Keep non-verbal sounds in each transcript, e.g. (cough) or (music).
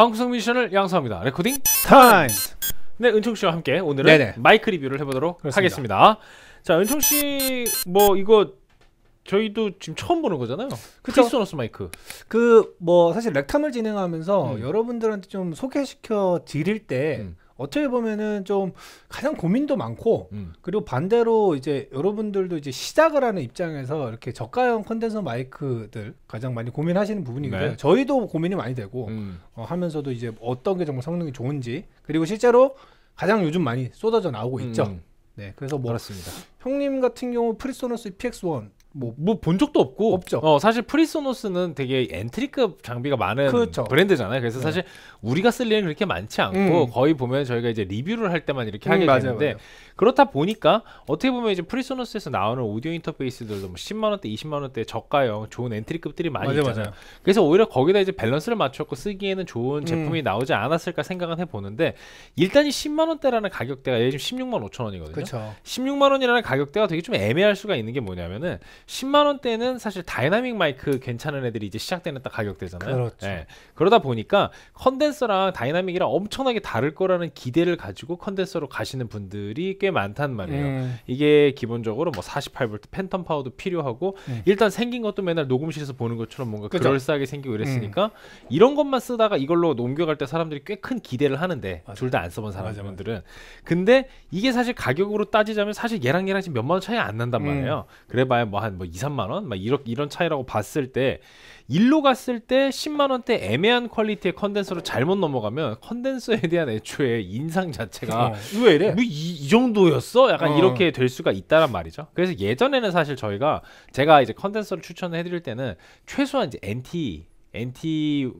방송 미션을 양성합니다. 레코딩 타임! 네, 은총 씨와 함께 오늘은 네네. 마이크 리뷰를 해보도록 하겠습니다. 자, 은총 씨, 뭐, 이거 저희도 지금 처음 보는 거잖아요. 그쵸? 크리스노스 마이크. 그 뭐 사실 렉탐을 진행하면서 음. 여러분들한테 좀 소개시켜 드릴 때 음. 어떻게 보면은 좀 가장 고민도 많고 음. 그리고 반대로 이제 여러분들도 이제 시작을 하는 입장에서 이렇게 저가형 컨덴서 마이크들 가장 많이 고민하시는 부분이거요 네. 저희도 고민이 많이 되고 음. 어, 하면서도 이제 어떤 게 정말 성능이 좋은지 그리고 실제로 가장 요즘 많이 쏟아져 나오고 있죠. 음. 네, 그래서 뭐 그렇습니다. 형님 같은 경우 프리소너스 PX1 뭐본 뭐 적도 없고 없죠. 어 사실 프리소노스는 되게 엔트리급 장비가 많은 그렇죠. 브랜드잖아요. 그래서 네. 사실 우리가 쓸 일은 그렇게 많지 않고 음. 거의 보면 저희가 이제 리뷰를 할 때만 이렇게 음, 하게 맞아요, 되는데 맞아요. 그렇다 보니까 어떻게 보면 이제 프리소너스에서 나오는 오디오 인터페이스들도 뭐 10만 원대, 20만 원대 저가형 좋은 엔트리급들이 많이 맞아, 있잖아요. 맞아요. 그래서 오히려 거기다 이제 밸런스를 맞췄고 쓰기에는 좋은 음. 제품이 음. 나오지 않았을까 생각은 해보는데 일단 이 10만 원대라는 가격대가 예를 지금 16만 5천 원이거든요. 그쵸. 16만 원이라는 가격대가 되게 좀 애매할 수가 있는 게 뭐냐면은 10만 원대는 사실 다이나믹 마이크 괜찮은 애들이 이제 시작되는 딱 가격대잖아요. 그렇죠. 예. 그러다 보니까 컨덴서랑 다이나믹이랑 엄청나게 다를 거라는 기대를 가지고 컨덴서로 가시는 분들이 꽤 많단 말이에요. 예. 이게 기본적으로 뭐 48V 팬텀 파워도 필요하고 예. 일단 생긴 것도 맨날 녹음실에서 보는 것처럼 뭔가 그죠? 그럴싸하게 생기고 음. 이랬으니까 음. 이런 것만 쓰다가 이걸로 넘겨갈 때 사람들이 꽤 큰 기대를 하는데 둘 다 안 써본 사람들은 맞아. 근데 이게 사실 가격으로 따지자면 사실 얘랑 얘랑 지금 몇만 원 차이 안 난단 음. 말이에요. 음. 그래봐야 뭐 한뭐 이 삼만 원막 이런 차이라고 봤을 때 일로 갔을 때 10만 원대 애매한 퀄리티의 컨덴서로 잘못 넘어가면 컨덴서에 대한 애초에 인상 자체가 어, 왜 이래? 뭐 이, 이 정도였어? 약간 어. 이렇게 될 수가 있다란 말이죠. 그래서 예전에는 사실 저희가 제가 이제 컨덴서를 추천 해드릴 때는 최소한 이제 NT NT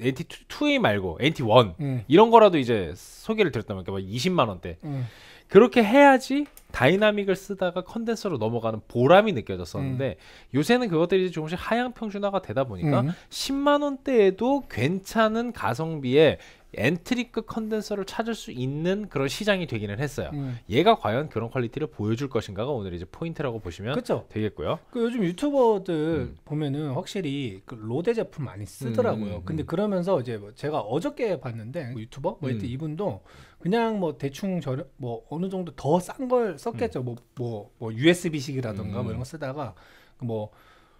NT 2A 말고 NT 1 음. 이런 거라도 이제 소개를 드렸다면 그러 20만 원대. 음. 그렇게 해야지 다이나믹을 쓰다가 컨덴서로 넘어가는 보람이 느껴졌었는데 음. 요새는 그것들이 조금씩 하향 평준화가 되다 보니까 음. 10만 원대에도 괜찮은 가성비에 엔트리급 컨덴서를 찾을 수 있는 그런 시장이 되기는 했어요. 음. 얘가 과연 그런 퀄리티를 보여줄 것인가가 오늘 이제 포인트라고 보시면 그쵸? 되겠고요. 그 요즘 유튜버들 음. 보면은 확실히 그 로데 제품 많이 쓰더라고요. 음, 음 근데 음. 그러면서 이제 뭐 제가 어저께 봤는데 그 유튜버 뭐하 음. 이분도 그냥 뭐 대충 저 뭐 어느 정도 더 싼 걸 썼겠죠. 뭐뭐뭐 뭐, 뭐 USB식이라던가 뭐, 뭐 이런 거 쓰다가 그 뭐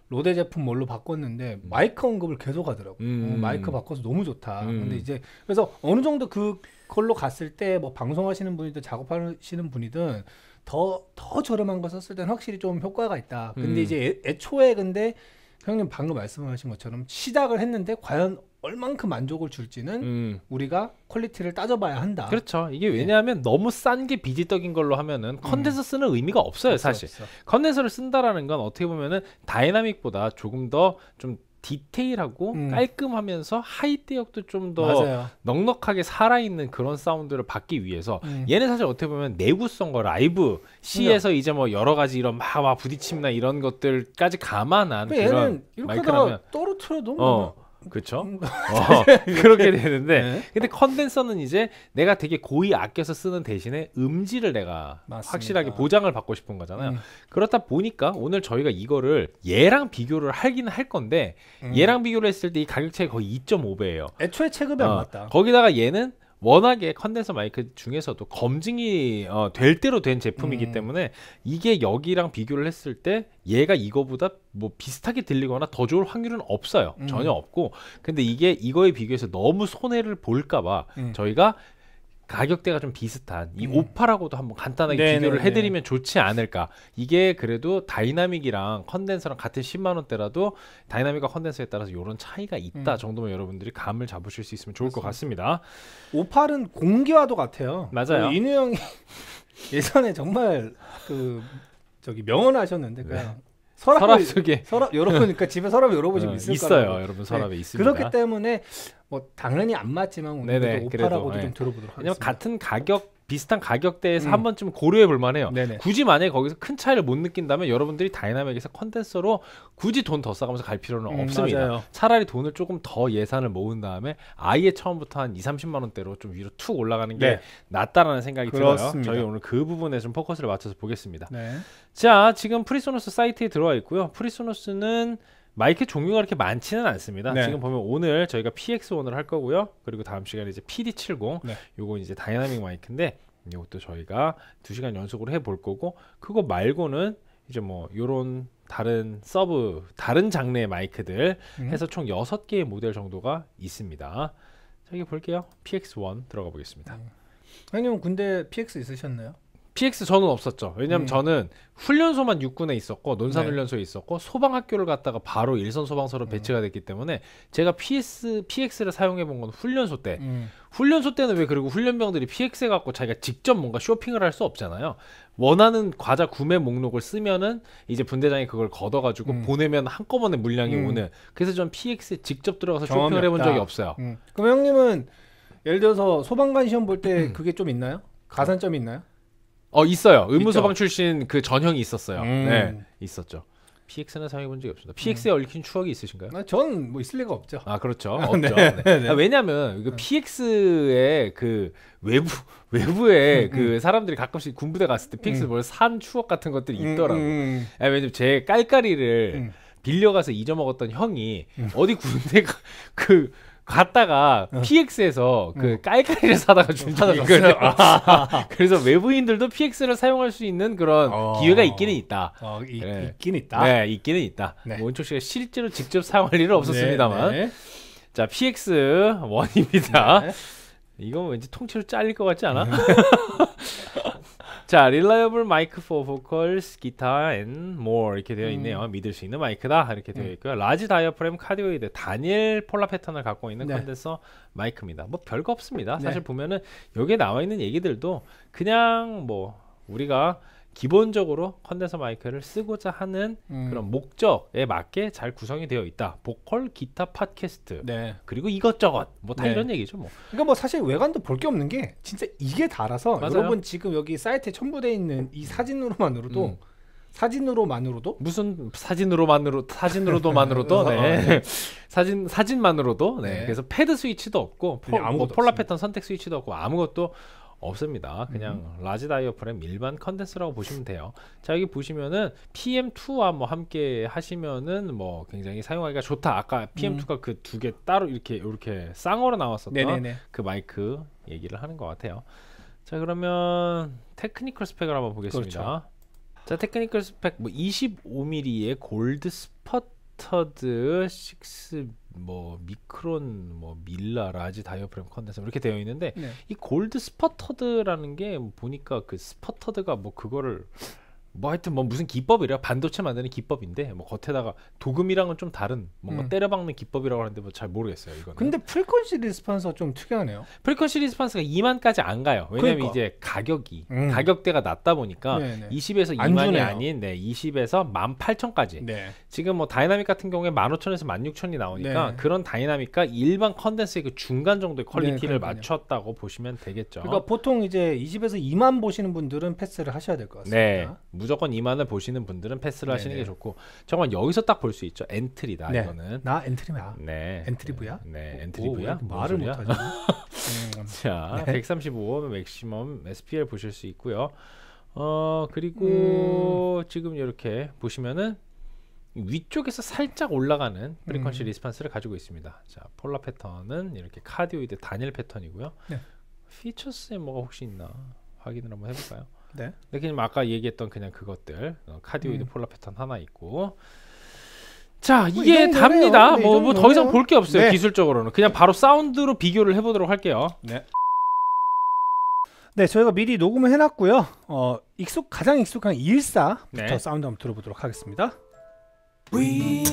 로데 제품 뭘로 바꿨는데 음. 마이크 언급을 계속 하더라고요. 음. 어, 마이크 바꿔서 너무 좋다. 음. 근데 이제 그래서 어느 정도 그걸로 갔을 때 뭐 방송하시는 분이든 작업하시는 분이든 더 더 저렴한 거 썼을 땐 확실히 좀 효과가 있다. 근데 음. 이제 애, 애초에 근데 형님 방금 말씀하신 것처럼 시작을 했는데 과연 얼만큼 만족을 줄지는 음. 우리가 퀄리티를 따져봐야 한다. 그렇죠. 이게 예. 왜냐하면 네. 너무 싼 게 비지떡인 걸로 하면은 음. 컨덴서 쓰는 의미가 없어요, 없어, 사실. 없어. 컨덴서를 쓴다라는 건 어떻게 보면은 다이나믹보다 조금 더 좀 디테일하고 음. 깔끔하면서 하이대역도 좀 더 넉넉하게 살아있는 그런 사운드를 받기 위해서 음. 얘는 사실 어떻게 보면 내구성과 라이브 시에서 이제 뭐 여러 가지 이런 막, 막 부딪힘이나 이런 것들까지 감안한 그러니까 그런 얘는 이렇게 하다가 떨어뜨려도 어. 뭐 그렇죠. 어, (laughs) 네. 그렇게 되는데 네. 근데 컨덴서는 이제 내가 되게 고이 아껴서 쓰는 대신에 음질을 내가 맞습니다. 확실하게 보장을 받고 싶은 거잖아요. 음. 그렇다 보니까 오늘 저희가 이거를 얘랑 비교를 하긴 할 건데 음. 얘랑 비교를 했을 때 이 가격 차이 거의 2.5배예요. 애초에 체급이 어, 안 맞다. 거기다가 얘는 워낙에 컨덴서 마이크 중에서도 검증이 어, 될 대로 된 제품이기 음. 때문에 이게 여기랑 비교를 했을 때 얘가 이거보다 뭐 비슷하게 들리거나 더 좋을 확률은 없어요. 음. 전혀 없고. 근데 이게 이거에 비교해서 너무 손해를 볼까봐 음. 저희가 가격대가 좀 비슷한 이 음. 오파라고도 한번 간단하게 네네네. 비교를 해드리면 좋지 않을까. 이게 그래도 다이나믹이랑 컨덴서랑 같은 10만 원대라도 다이나믹과 컨덴서에 따라서 이런 차이가 있다 음. 정도면 여러분들이 감을 잡으실 수 있으면 좋을 맞습니다. 것 같습니다. 오팔은 공기와도 같아요. 맞아요. 그 인우 형이 (laughs) 예전에 정말 그 저기 명언하셨는데 네. 그냥 서랍, 서랍 속에 서랍 (laughs) 열어보니까 집에 서랍 열어보시면 어, 있을 있어요. 거라고. 여러분 네, 서랍에 네. 있습니다. 그렇기 때문에 뭐 당연히 안 맞지만 오늘도 오파라고도 네. 좀 들어보도록 하겠습니다. 같은 가격 비슷한 가격대에서 음. 한 번쯤 고려해 볼 만해요. 네네. 굳이 만약에 거기서 큰 차이를 못 느낀다면 여러분들이 다이나믹에서 컨텐서로 굳이 돈 더써가면서갈 필요는 음, 없습니다. 맞아요. 차라리 돈을 조금 더 예산을 모은 다음에 아예 처음부터 한 2, 30만 원대로 좀 위로 툭 올라가는 게 네. 낫다라는 생각이 그렇습니다. 들어요. 저희 오늘 그 부분에 좀 포커스를 맞춰서 보겠습니다. 네. 자, 지금 프리소노스 사이트에 들어와 있고요. 프리소노스는 마이크 종류가 그렇게 많지는 않습니다. 네. 지금 보면 오늘 저희가 PX1을 할 거고요. 그리고 다음 시간에 이제 PD70 네. 요거 이제 다이나믹 마이크인데 이것도 저희가 2시간 연속으로 해볼 거고 그거 말고는 이제 뭐 요런 다른 서브 다른 장르의 마이크들 음. 해서 총6 개의 모델 정도가 있습니다. 자, 이게 볼게요. PX1 들어가 보겠습니다. 음. 형님은 군대 PX 있으셨나요? PX 저는 없었죠. 왜냐면 네. 저는 훈련소만 육군에 있었고 논산훈련소에 네. 있었고 소방학교를 갔다가 바로 일선 소방서로 음. 배치가 됐기 때문에 제가 PS PX를 사용해 본 건 훈련소 때. 음. 훈련소 때는 왜 그리고 훈련병들이 PX에 갖고 자기가 직접 뭔가 쇼핑을 할 수 없잖아요. 원하는 과자 구매 목록을 쓰면은 이제 분대장이 그걸 걷어 가지고 음. 보내면 한꺼번에 물량이 음. 오는. 그래서 전 PX에 직접 들어가서 쇼핑을 해본 적이 없어요. 음. 그럼 형님은 예를 들어서 소방관 시험 볼때 음. 그게 좀 있나요? 가산점이 있나요? 어 있어요. 의무소방 있죠? 출신 그 전형이 있었어요. 음. 네, 있었죠. PX는 사용해본 적이 없습니다. 음. PX에 얽힌 추억이 있으신가요? 아, 전 뭐 있을 리가 없죠. 아 그렇죠. 네, 없죠. 네. 네. 네 아, 네. 왜냐하면 그거 PX의 그 외부 외부에 음, 음. 그 사람들이 가끔씩 군부대 갔을 때 PX 음. 뭘산 추억 같은 것들이 있더라고. 음, 음. 아, 왜냐면 제 깔깔이를 빌려가서 잊어먹었던 형이 어디 군대 가그 (laughs) 갔다가 어. PX에서 어. 그 깔깔이를 사다가 준다는 아. (laughs) 그래서 외부인들도 PX를 사용할 수 있는 그런 어. 기회가 있기는 있다. 어, 이, 네. 있긴 있다. 네, 있기는 있다. 네. 원초 씨가 실제로 직접 사용할 일은 없었습니다만. 네, 네. 자, PX 원입니다. 네. 이건 왠지 통째로 잘릴 것 같지 않아? 네. (laughs) 자, 릴라이어블 마이크 포 보컬스, 기타 앤 more 이렇게 되어 있네요. 음. 믿을 수 있는 마이크다 이렇게 되어 네. 있고요. 음. 라지 다이어프램 카디오이드 단일 폴라 패턴을 갖고 있는 네. 콘덴서 마이크입니다. 뭐 별거 없습니다. 네. 사실 보면은 여기에 나와 있는 얘기들도 그냥 뭐 우리가 기본적으로 컨덴서 마이크를 쓰고자 하는 음. 그런 목적에 맞게 잘 구성이 되어 있다. 보컬, 기타, 팟캐스트. 네. 그리고 이것저것 뭐다 네. 이런 얘기죠, 뭐. 그러니까 뭐 사실 외관도 볼 게 없는 게 진짜 이게 다라서 맞아요. 여러분 지금 여기 사이트에 첨부되어 있는 이 사진으로만으로도 음. 사진으로만으로도 무슨 사진으로만으로 사진으로도만으로도 (laughs) 어, 네. 네. 사진 사진만으로도 네. 네. 그래서 패드 스위치도 없고 뭐 폴라 패턴 선택 스위치도 없고 아무것도 없습니다. 그냥 음. 라지 다이어프램 일반 컨텐츠라고 보시면 돼요. 자 여기 보시면은 PM2와 뭐 함께 하시면은 뭐 굉장히 사용하기가 좋다. 아까 PM2가 음. 그두 개 따로 이렇게 이렇게 쌍으로 나왔었던 네네네. 그 마이크 얘기를 하는 것 같아요. 자 그러면 테크니컬 스펙을 한번 보겠습니다. 그렇죠. 자 테크니컬 스펙 뭐 25mm의 골드 스퍼터드 6뭐 미크론, 뭐 밀라, 라지 다이어프램 컨덴서 이렇게 되어 있는데 네. 이 골드 스퍼터드라는 게 보니까 그 스퍼터드가 뭐 그거를 뭐 하여튼 뭐 무슨 기법이래요 반도체 만드는 기법인데 뭐 겉에다가 도금이랑은 좀 다른 뭔가 음. 때려박는 기법이라고 하는데 뭐 잘 모르겠어요 이건 근데 프리퀀시 리스판스가 좀 특이하네요 프리퀀시 리스판스가 2만까지 안 가요 왜냐면 그러니까. 이제 가격이 음. 가격대가 낮다 보니까 네네. 20에서 2만이 아닌 네 20에서 18,000까지 네. 지금 뭐 다이나믹 같은 경우에 15,000에서 16,000이 나오니까 네. 그런 다이나믹과 일반 컨덴스의 그 중간 정도의 네, 퀄리티를 네, 맞췄다고 보시면 되겠죠 그러니까 보통 이제 20에서 2만 보시는 분들은 패스를 하셔야 될 것 같습니다 네. 무조건 이만을 보시는 분들은 패스를 하시는 게 좋고 정말 여기서 딱 볼 수 있죠. 엔트리다 네. 이거는. 나 엔트리야. 네. 엔트리브야? 네. 뭐, 엔트리브야? 뭐 말을 못 하죠. 음. (laughs) 자, 네. 1 3 5호 맥시멈 SPL 보실 수 있고요. 어, 그리고 음. 지금 이렇게 보시면은 위쪽에서 살짝 올라가는 프리퀀시 음. 리스판스를 가지고 있습니다. 자, 폴라 패턴은 이렇게 카디오이드 단일 패턴이고요. 네. 피처스에 뭐가 혹시 있나 확인을 한번 해볼까요? 네. 이렇게 좀 아까 얘기했던 그냥 그것들 어, 카디오이드 음. 폴라 패턴 하나 있고 자뭐 이게 답니다. 네, 뭐더 뭐 이상 볼 게 없어요 네. 기술적으로는 그냥 바로 사운드로 비교를 해보도록 할게요. 네. 네, 저희가 미리 녹음을 해놨고요. 어, 익숙 가장 익숙한 214부터 네. 사운드 한번 들어보도록 하겠습니다. We've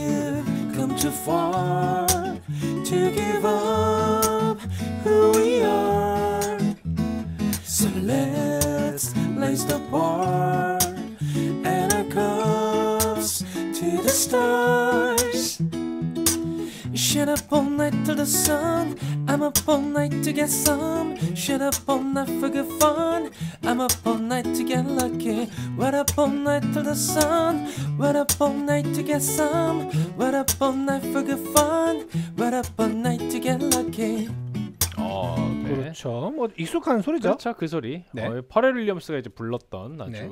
come too far to give up. the sun. I'm up all night to get some. Shut up all night for good fun. I'm up all night to get lucky. What up all night till the sun. What up all night to get some. What up all night for good fun. What up all night to get lucky. 그렇죠. 뭐 익숙한 소리죠. 그렇죠. 그 소리. 네. 어, 퍼렐 윌리엄스가 이제 불렀던 아주 네.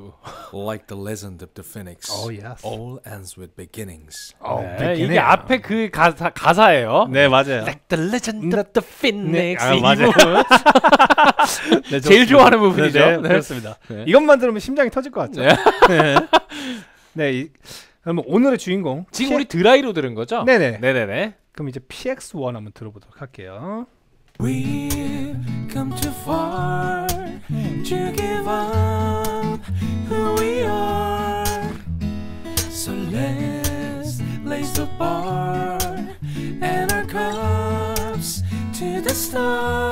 Like the legend of the phoenix. Oh yes. All ends with beginnings. Oh, 네, beginning. 이게 앞에 그 가사 가사예요. 네 맞아요. Like the legend 네. of the phoenix. 네, 아, 맞아요. (laughs) 네, 제일 좋아하는 부분이죠. 네, 네, 네. 그렇습니다. 네. 이것만 들으면 심장이 터질 것 같죠. 네. 네. 네 이, 그러면 오늘의 주인공 지금 p 우리 드라이로 들은 거죠? 네네. 네네네. 그럼 이제 PX1 한번 들어보도록 할게요. We've come too far to give up who we are. So let's lace the bar and our cups to the stars.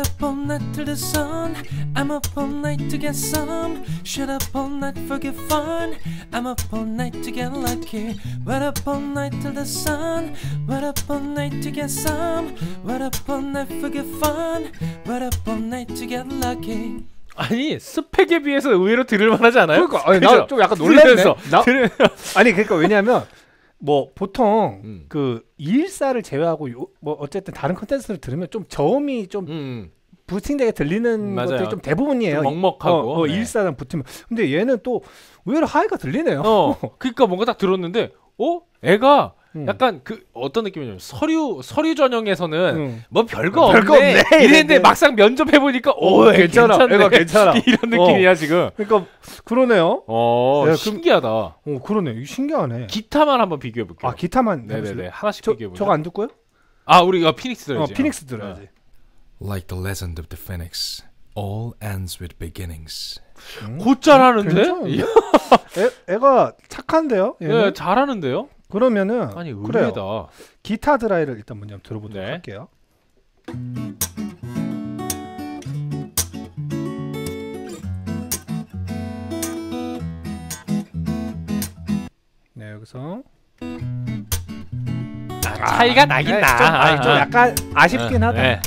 up all night till the sun. I'm up all night to get some. Shut up all night for good fun. I'm up all night to get lucky. Wait up all night till the sun. Wait up all night to get some. Wait up all night for good fun. Wait up all night to get lucky. 아니 스펙에 비해서 의외로 들을 만하지 않아요? 그러니까 아니, 나좀 약간 놀랐네. 들으면서, 나, 들으면서. 아니 그러니까 왜냐하면 뭐 보통 음. 그 일사를 제외하고 요, 뭐 어쨌든 다른 컨텐츠를 들으면 좀 저음이 좀 음. 음. 부팅되게 들리는 맞 음, 것들이 좀 대부분이에요. 좀 먹먹하고 어, 어, 네. 일사랑 붙으면 근데 얘는 또 의외로 하이가 들리네요. 어, (laughs) 그러니까 뭔가 딱 들었는데 어 애가 음. 약간 그 어떤 느낌이냐면 서류 서류 전형에서는 음. 뭐 별거, 별거 없네, 없네 (laughs) 이랬는데 네, 네. 막상 면접해 보니까 오, 어, 오 어, 괜찮아 괜찮네. 괜찮아 (laughs) 이런 어. 느낌이야 어. 지금 그러니까 그러네요 어 네, 신기하다 어 그러네 신기하네 기타만 한번 비교해 볼게요 아 기타만 네네네 네, 하나씩 비교해 보자 저거 안 듣고요 아 우리가 아, 피닉스 들어야지 어, 피닉스 들어야지 Like the legend of the phoenix all ends with beginnings 음? 곧잘하는데 (laughs) 애, 가 착한데요? 얘는? 네, 잘하는데요? 그러면은 아니 의외다. 그래요. 기타 드라이를 일단 먼저 들어보도록 네. 할게요. 네 여기서 아, 차이가 나긴 네, 나. 좀, 아니, 좀 아, 아. 약간 아쉽긴 아, 하다. 네.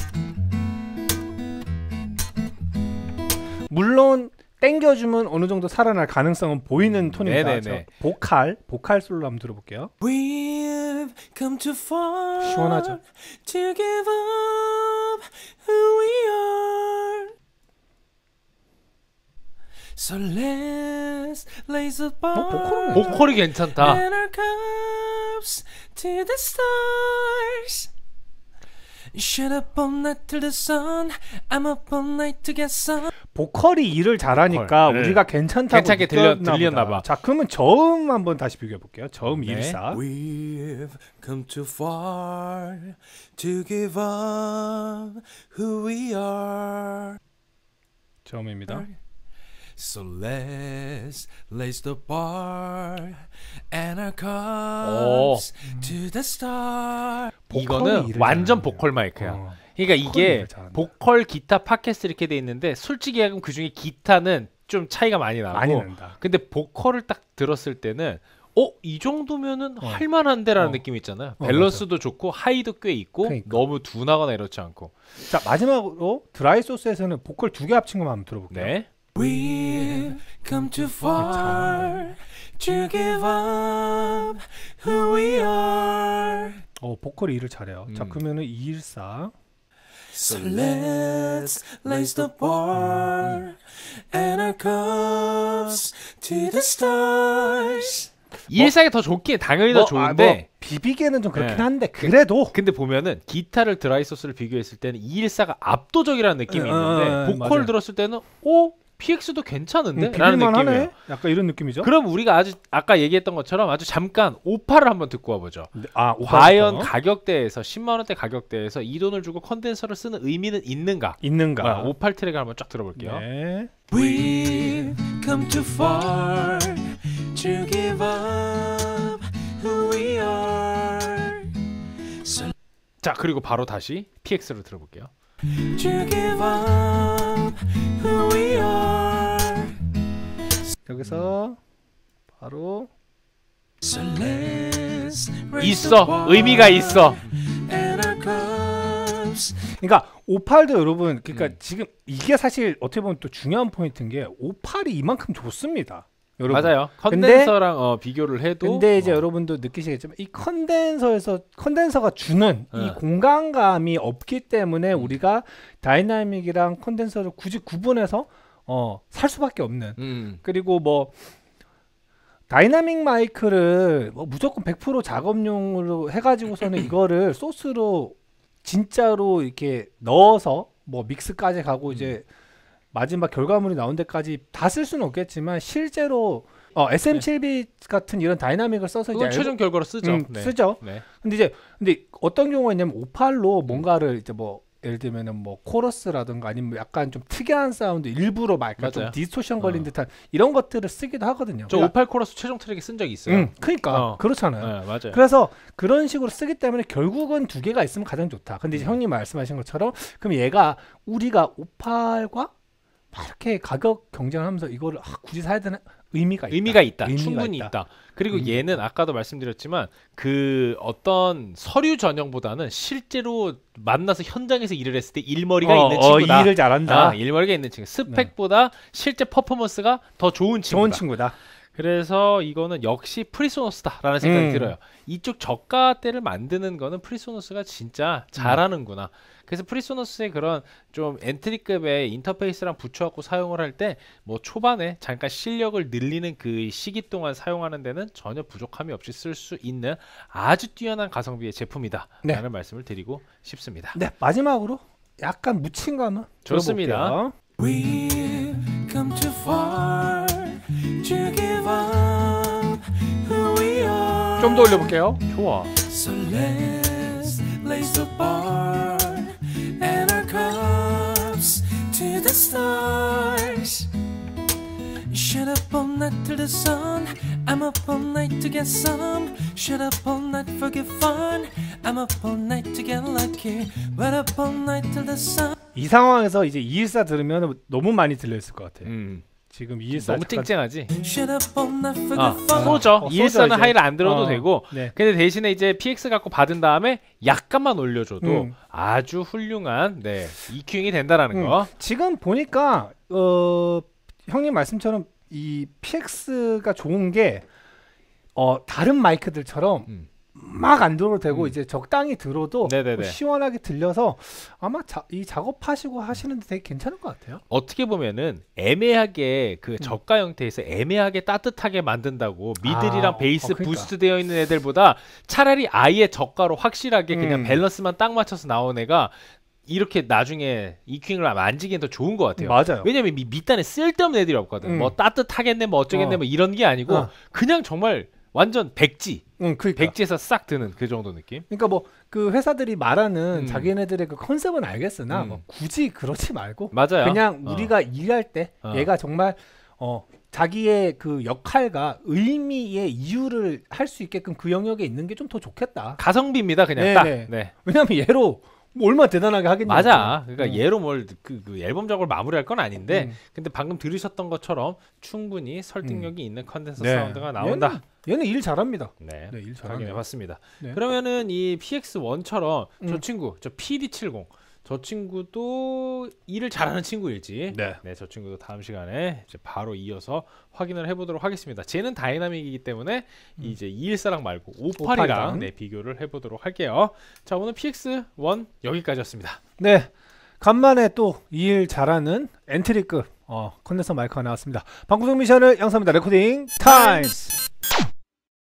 물론 땡겨주면 어느 정도 살아날 가능성은 보이는 음, 톤입니다. 네네네. 보컬, 보컬 솔로 한번 들어볼게요. 시원하죠? So let's raise bar. 어, 보컬은 보컬이 괜찮다. And our cups to the stars. Shut up all night till the sun. I'm up all night to get some. 보컬이 일을 잘하니까 헐, 네. 우리가 괜찮다고 괜찮게 들려, 느꼈나 들렸나 보다. 봐. 자, 그러면 저음 한번 다시 비교해 볼게요. 저음 네. 1사. We've come too far to give up who we are. 저음입니다. So let's raise the bar and our cups 오. to the star. 이거는 완전 보컬 마이크야. 어. 그러니까 이게 보컬, 기타, 팟캐스트 이렇게 돼 있는데 솔직히 하면 그 중에 기타는 좀 차이가 많이 나고 많이 근데 보컬을 딱 들었을 때는 어? 이 정도면은 어. 할만한데라는 어. 느낌이 있잖아요. 어, 밸런스도 좋고 하이도 꽤 있고 그러니까. 너무 둔하거나 이렇지 않고. 자 마지막으로 드라이 소스에서는 보컬 두 개 합친 것만 한번 들어볼게요. 네. w e come too 어, far to give up who we are. 어보컬 일을 잘해요. 음. 자 그러면은 214. So let's raise the bar and our cups to the stars. 이일상이 뭐, 더좋기에 아, 당연히 뭐, 더 좋은데 아, 뭐 비비게는 좀 그렇긴 네. 한데 그래도 근데 보면은 기타를 드라이소스를 비교했을 때는 이일사가 압도적이라는 느낌이 어, 있는데 어, 네, 네, 보컬 맞아요. 들었을 때는 오 PX도 괜찮은데? 음, 라는 느낌이에요. 약간 이런 느낌이죠. 그럼 우리가 아주 아까 얘기했던 것처럼 아주 잠깐 오파를 한번 듣고 와보죠. 네, 아, 과연 가격대에서 10만 원대 가격대에서 이 돈을 주고 컨덴서를 쓰는 의미는 있는가? 있는가? 아, 오팔 트랙을 한번 쫙 들어볼게요. 네. w e come too far to give up who we are. So... 자 그리고 바로 다시 PX를 들어볼게요. 여기서 바로 있어 의미가 있어 그러니까 58도 여러분 그러니까 음. 지금 이게 사실 어떻게 보면 또 중요한 포인트인 게 58이 이만큼 좋습니다 여러분. 맞아요. 컨덴서랑 근데, 어, 비교를 해도 근데 이제 어. 여러분도 느끼시겠지만 이 컨덴서에서 컨덴서가 주는 네. 이 공간감이 없기 때문에 음. 우리가 다이나믹이랑 컨덴서를 굳이 구분해서 어, 살 수밖에 없는. 음. 그리고 뭐 다이나믹 마이크를 뭐 무조건 100% 작업용으로 해가지고서는 (clears throat) 이거를 소스로 진짜로 이렇게 넣어서 뭐 믹스까지 가고 음. 이제 마지막 결과물이 나온 데까지 다 쓸 수는 없겠지만 실제로 어, SM7B 같은 이런 다이나믹을 써서 이제 최종 결과로 쓰죠. 음, 네. 쓰죠. 네. 근데 이제 근데 어떤 경우가 있냐면 오팔로 뭔가를 이제 뭐 예를 들면은 뭐 코러스라든가 아니면 약간 좀 특이한 사운드 일부러 막 약간 좀 디스토션 걸린 어. 듯한 이런 것들을 쓰기도 하거든요. 저 그러니까, 코러스 최종 트랙에 쓴 적이 있어요. 음, 그러니까 어. 그렇잖아요. 네, 맞아요. 그래서 그런 식으로 쓰기 때문에 결국은 두 개가 있으면 가장 좋다. 근데 이제 음. 형님 말씀하신 것처럼 그럼 얘가 우리가 58과 이렇게 가격 경쟁을 하면서 이거를 아, 굳이 사야 되나 의미가 있다. 의미가 있다. 의미가 충분히 있다. 있다. 그리고 의 얘는 아까도 말씀드렸지만 그 어떤 서류 전형보다는 실제로 만나서 현장에서 일을 했을 때 일머리가 어, 있는 어, 친구다. 일을 잘한다. 아, 일머리가 있는 친구. 네. 스펙보다 네. 실제 퍼포먼스가 더 좋은 친구다. 좋은 친구다. 그래서 이거는 역시 프리소노스다라는 생각이 음. 들어요. 이쪽 저가대를 만드는 거는 프리소노스가 진짜 잘하는구나. 그래서 프리소노스의 그런 좀 엔트리급의 인터페이스랑 붙여갖고 사용을 할 때 뭐 초반에 잠깐 실력을 늘리는 그 시기 동안 사용하는 데는 전혀 부족함이 없이 쓸 수 있는 아주 뛰어난 가성비의 제품이다라는 네. 말씀을 드리고 싶습니다. 네 마지막으로 약간 묻힌 감은 좋습니다. 좀더 올려볼게요. 좋아. Shut up all night till the sun. I'm up all night to get some. Shut up all night for good fun. I'm up all night to get lucky. Wait up all night till the sun. 이 상황에서 이제 214 들으면 너무 많이 들렸을 것 같아. 음. 지금 이일사 너무 쨍쨍하지? 아, 소죠. 어, 이일는 하이를 안 들어도 어, 되고 네. 근데 대신에 이제 PX 갖고 받은 다음에 약간만 올려줘도 음. 아주 훌륭한 네, EQ잉이 된다라는 음. 거. 지금 보니까 어, 형님 말씀처럼 이 PX가 좋은 게 어, 다른 마이크들처럼 음. 막안 들어도 되고 음. 이제 적당히 들어도 뭐 시원하게 들려서 아마 자, 이 작업하시고 하시는데 되게 괜찮을 것 같아요. 어떻게 보면은 애매하게 그 음. 저가 형태에서 애매하게 따뜻하게 만든다고 미들이랑 아, 베이스 어, 그러니까. 부스트 되어 있는 애들보다 차라리 아예 저가로 확실하게 그냥 음. 밸런스만 딱 맞춰서 나온 애가 이렇게 나중에 이킹을 만지기엔 더 좋은 것 같아요. 맞아요. 왜냐면 이 밑단에 쓸데없는 애들이 없거든. 뭐 음. 뭐 따뜻하겠네, 뭐 어쩌겠네, 어. 뭐 이런 게 아니고 어. 그냥 정말 완전 백지. 응, 그니까 백지에서 싹 드는 그 정도 느낌. 그러니까 뭐 그 회사들이 말하는 음. 자기네들의 그 컨셉은 알겠으나 음. 뭐 굳이 그러지 말고 맞아요. 그냥 어. 우리가 일할 때 어. 얘가 정말 어 자기의 그 역할과 의미의 이유를 할 수 있게끔 그 영역에 있는 게 좀 더 좋겠다. 가성비입니다, 그냥 네네. 딱. 네. 네. 왜냐하면 얘로 뭐 얼마나 대단하게 하겠냐. 맞아. 그러니까 음. 얘로 뭘그 그 앨범 작업을 마무리할 건 아닌데 음. 근데 방금 들으셨던 것처럼 충분히 설득력이 음. 있는 컨텐츠 네. 사운드가 나온다. 얘는, 얘는 일 잘합니다. 네, 네일 잘하게 봤습니다 네. 그러면은 이 PX1처럼 저 음. 친구 저 PD70 저 친구도 일을 잘하는 친구일지 네. 네, 저 친구도 다음 시간에 이제 바로 이어서 확인을 해보도록 하겠습니다. 쟤는 다이나믹이기 때문에 음. 이제 214랑 말고 58이랑 네, 비교를 해보도록 할게요. 자 오늘 PX1 여기까지였습니다. 네. 간만에 또 일 잘하는 엔트리급 어, 컨덴서 마이크가 나왔습니다. 방구석 미션을 양성합니다. 레코딩 타임스!